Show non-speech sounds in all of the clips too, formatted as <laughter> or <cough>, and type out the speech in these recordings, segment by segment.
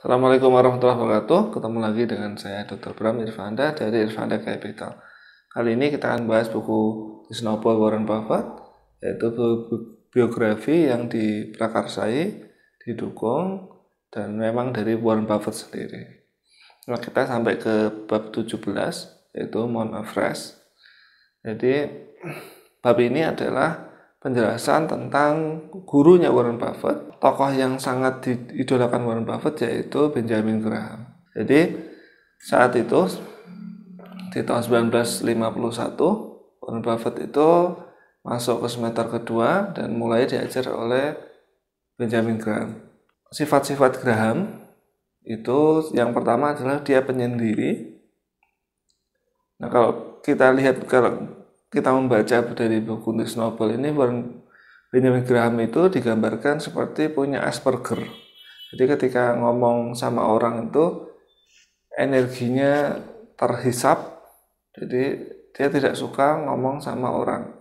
Assalamualaikum warahmatullahi wabarakatuh. Ketemu lagi dengan saya Dr. Bram Irfanda dari Irfanda Capital. Kali ini kita akan bahas buku Snowball Warren Buffett, yaitu biografi yang diprakarsai, didukung, dan memang dari Warren Buffett sendiri. Nah, kita sampai ke bab 17, yaitu Mount Everest. Jadi, bab ini adalah penjelasan tentang gurunya Warren Buffett, tokoh yang sangat diidolakan Warren Buffett yaitu Benjamin Graham. Jadi saat itu di tahun 1951 Warren Buffett itu masuk ke semester kedua dan mulai diajar oleh Benjamin Graham. Sifat-sifat Graham itu yang pertama adalah dia penyendiri. Nah kalau kita lihat kalau kita membaca dari buku Kuntis Nobel ini Benjamin Graham itu digambarkan seperti punya Asperger. Jadi ketika ngomong sama orang itu energinya terhisap. Jadi dia tidak suka ngomong sama orang.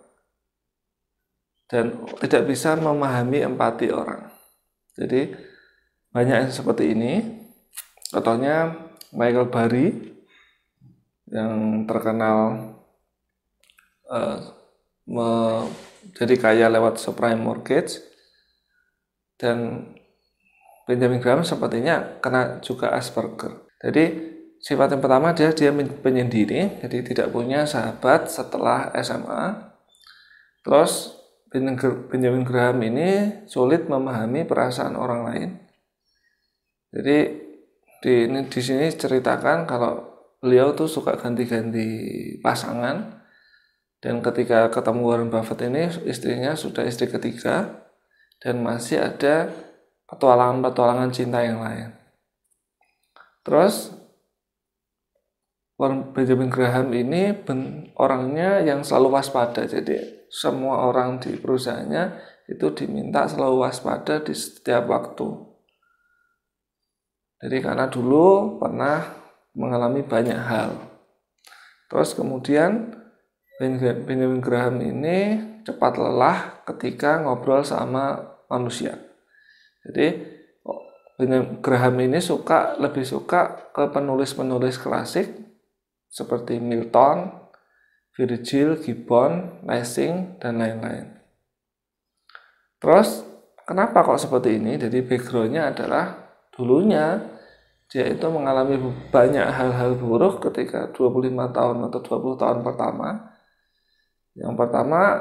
Dan tidak bisa memahami empati orang. Jadi banyak yang seperti ini. Contohnya Michael Barry yang terkenal Eh, menjadi kaya lewat subprime mortgage dan Benjamin Graham sepertinya kena juga Asperger. Jadi sifat yang pertama dia dia penyendiri, jadi tidak punya sahabat setelah SMA. Terus Benjamin Graham ini sulit memahami perasaan orang lain. Jadi di, ini, di sini ceritakan kalau beliau tuh suka ganti-ganti pasangan dan ketika ketemu Warren Buffett ini istrinya sudah istri ketiga dan masih ada petualangan-petualangan cinta yang lain. Terus Warren Benjamin Graham ini ben, orangnya yang selalu waspada. Jadi semua orang di perusahaannya itu diminta selalu waspada di setiap waktu. Jadi karena dulu pernah mengalami banyak hal. Terus kemudian Benjamin Graham ini cepat lelah ketika ngobrol sama manusia. Jadi Benjamin Graham ini suka lebih suka ke penulis-penulis klasik seperti Milton, Virgil, Gibbon, Lessing, dan lain-lain. Terus, kenapa kok seperti ini? Jadi backgroundnya adalah dulunya dia itu mengalami banyak hal-hal buruk ketika 25 tahun atau 20 tahun pertama yang pertama,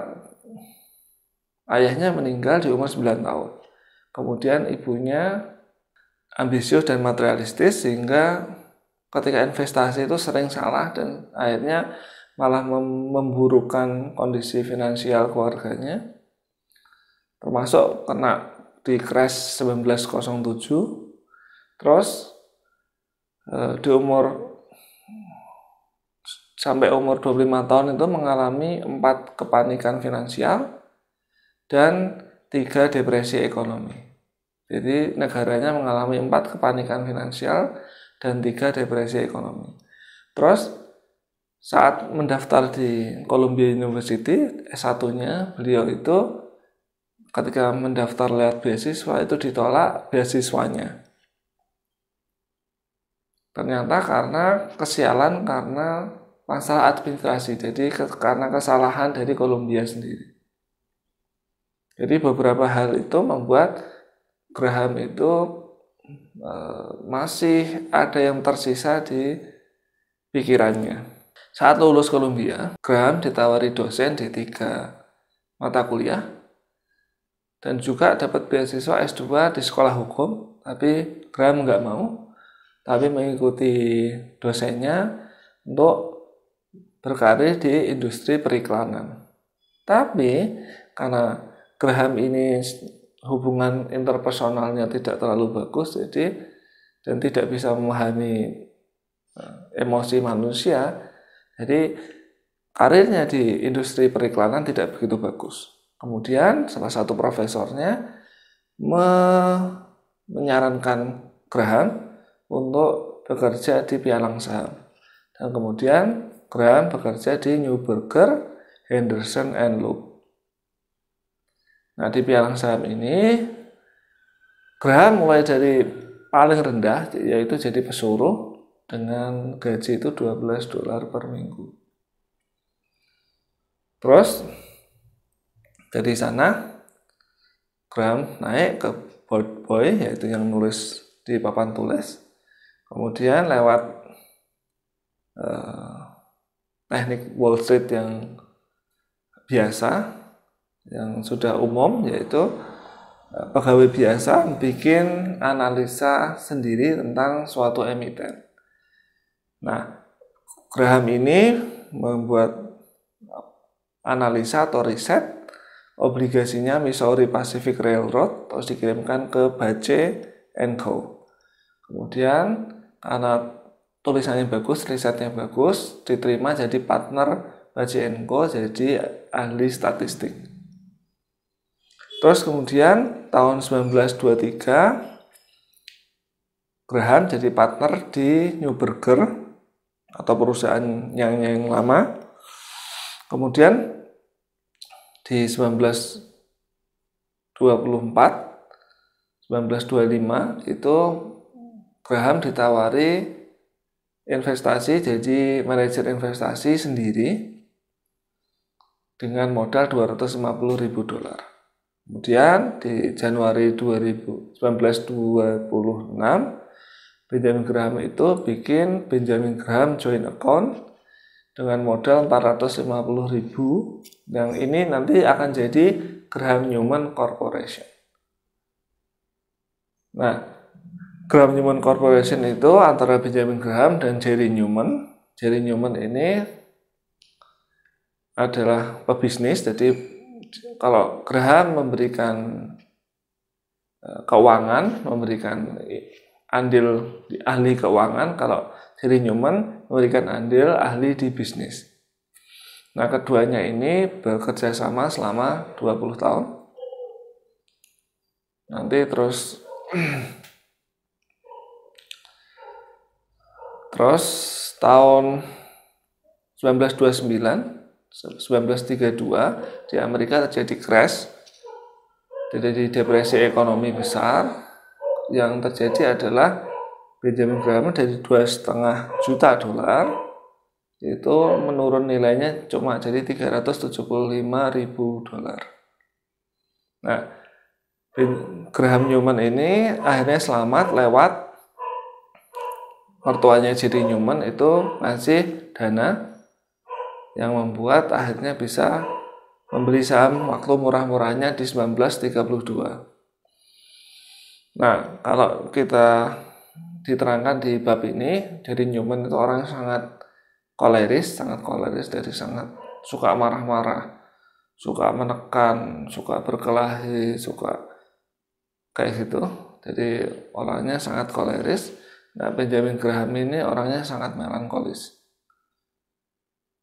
ayahnya meninggal di umur 9 tahun. Kemudian ibunya ambisius dan materialistis sehingga ketika investasi itu sering salah dan akhirnya malah memburukkan kondisi finansial keluarganya termasuk kena di crash 1907 terus eh, di umur sampai umur 25 tahun itu mengalami empat kepanikan finansial dan tiga depresi ekonomi. Jadi negaranya mengalami empat kepanikan finansial dan tiga depresi ekonomi. Terus saat mendaftar di Columbia University S1-nya beliau itu ketika mendaftar lewat beasiswa itu ditolak beasiswanya. Ternyata karena kesialan karena masalah administrasi. Jadi karena kesalahan dari Kolombia sendiri. Jadi beberapa hal itu membuat Graham itu e, masih ada yang tersisa di pikirannya. Saat lulus Kolombia, Graham ditawari dosen di tiga mata kuliah dan juga dapat beasiswa S2 di sekolah hukum, tapi Graham nggak mau, tapi mengikuti dosennya untuk berkarir di industri periklanan. Tapi karena Graham ini hubungan interpersonalnya tidak terlalu bagus, jadi dan tidak bisa memahami eh, emosi manusia, jadi karirnya di industri periklanan tidak begitu bagus. Kemudian salah satu profesornya me menyarankan Graham untuk bekerja di pialang saham. Dan kemudian Graham bekerja di New Burger, Henderson, and Loop. Nah, di pialang saham ini, Graham mulai dari paling rendah, yaitu jadi pesuruh, dengan gaji itu 12 dolar per minggu. Terus, dari sana, Graham naik ke board boy, yaitu yang nulis di papan tulis. Kemudian lewat eh, teknik Wall Street yang biasa yang sudah umum yaitu eh, pegawai biasa bikin analisa sendiri tentang suatu emiten. Nah, Graham ini membuat eh, analisa atau riset obligasinya Missouri Pacific Railroad terus dikirimkan ke Bace Co. Kemudian karena tulisannya bagus, risetnya bagus, diterima jadi partner Enko jadi ahli statistik. Terus kemudian tahun 1923 Graham jadi partner di New Burger atau perusahaan yang yang lama. Kemudian di 1924 1925 itu Graham ditawari investasi jadi manajer investasi sendiri dengan modal 250.000 dolar. Kemudian di Januari 2019 26 Benjamin Graham itu bikin Benjamin Graham joint account dengan modal 450.000 ribu yang ini nanti akan jadi Graham Newman Corporation. Nah, Graham Newman Corporation itu antara Benjamin Graham dan Jerry Newman. Jerry Newman ini adalah pebisnis, jadi kalau Graham memberikan eh, keuangan, memberikan andil di ahli keuangan, kalau Jerry Newman memberikan andil ahli di bisnis. Nah, keduanya ini bekerja sama selama 20 tahun. Nanti terus <clears throat> Terus tahun 1929, 1932 di Amerika terjadi crash, terjadi depresi ekonomi besar. Yang terjadi adalah Benjamin Graham dari dua setengah juta dolar itu menurun nilainya cuma jadi 375 ribu dolar. Nah, Graham Newman ini akhirnya selamat lewat mertuanya jadi Newman itu ngasih dana yang membuat akhirnya bisa membeli saham waktu murah-murahnya di 1932. Nah, kalau kita diterangkan di bab ini, jadi Newman itu orang yang sangat koleris, sangat koleris jadi sangat suka marah-marah, suka menekan, suka berkelahi, suka kayak gitu. Jadi orangnya sangat koleris Nah, Benjamin Graham ini orangnya sangat melankolis.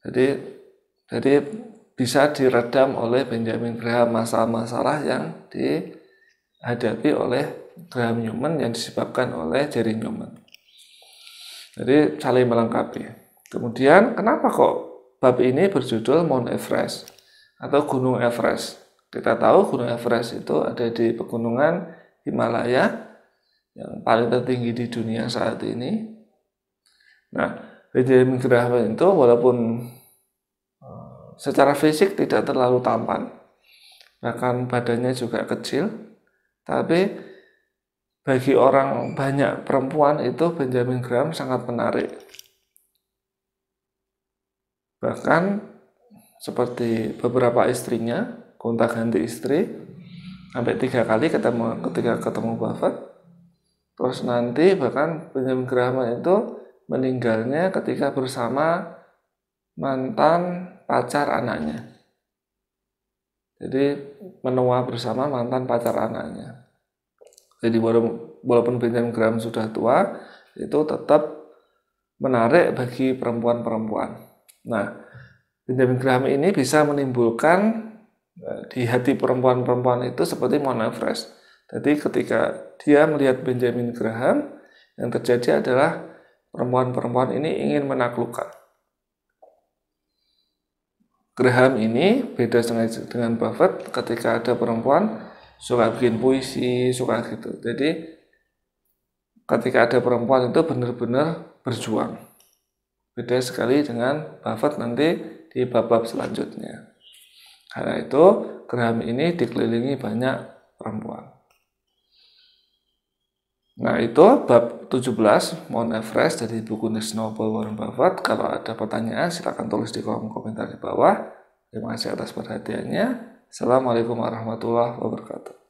Jadi jadi bisa diredam oleh Benjamin Graham masalah-masalah yang dihadapi oleh Graham Newman yang disebabkan oleh Jerry Newman. Jadi saling melengkapi. Kemudian kenapa kok bab ini berjudul Mount Everest atau Gunung Everest? Kita tahu Gunung Everest itu ada di pegunungan Himalaya yang paling tertinggi di dunia saat ini. Nah, Benjamin Graham itu walaupun eh, secara fisik tidak terlalu tampan, bahkan badannya juga kecil, tapi bagi orang banyak perempuan itu Benjamin Graham sangat menarik. Bahkan seperti beberapa istrinya, kontak ganti istri, sampai tiga kali ketemu ketika ketemu Buffett, Terus nanti bahkan Benjamin Graham itu meninggalnya ketika bersama mantan pacar anaknya. Jadi menua bersama mantan pacar anaknya. Jadi walaupun Benjamin Graham sudah tua, itu tetap menarik bagi perempuan-perempuan. Nah, Benjamin Graham ini bisa menimbulkan eh, di hati perempuan-perempuan itu seperti Mona Fresh jadi ketika dia melihat Benjamin Graham, yang terjadi adalah perempuan-perempuan ini ingin menaklukkan. Graham ini beda dengan Buffett ketika ada perempuan suka bikin puisi, suka gitu. Jadi ketika ada perempuan itu benar-benar berjuang. Beda sekali dengan Buffett nanti di bab-bab selanjutnya. Karena itu Graham ini dikelilingi banyak perempuan. Nah itu bab 17 Mount Everest dari buku Snowball Warren Buffett. Kalau ada pertanyaan silahkan tulis di kolom komentar di bawah. Terima kasih atas perhatiannya. Assalamualaikum warahmatullahi wabarakatuh.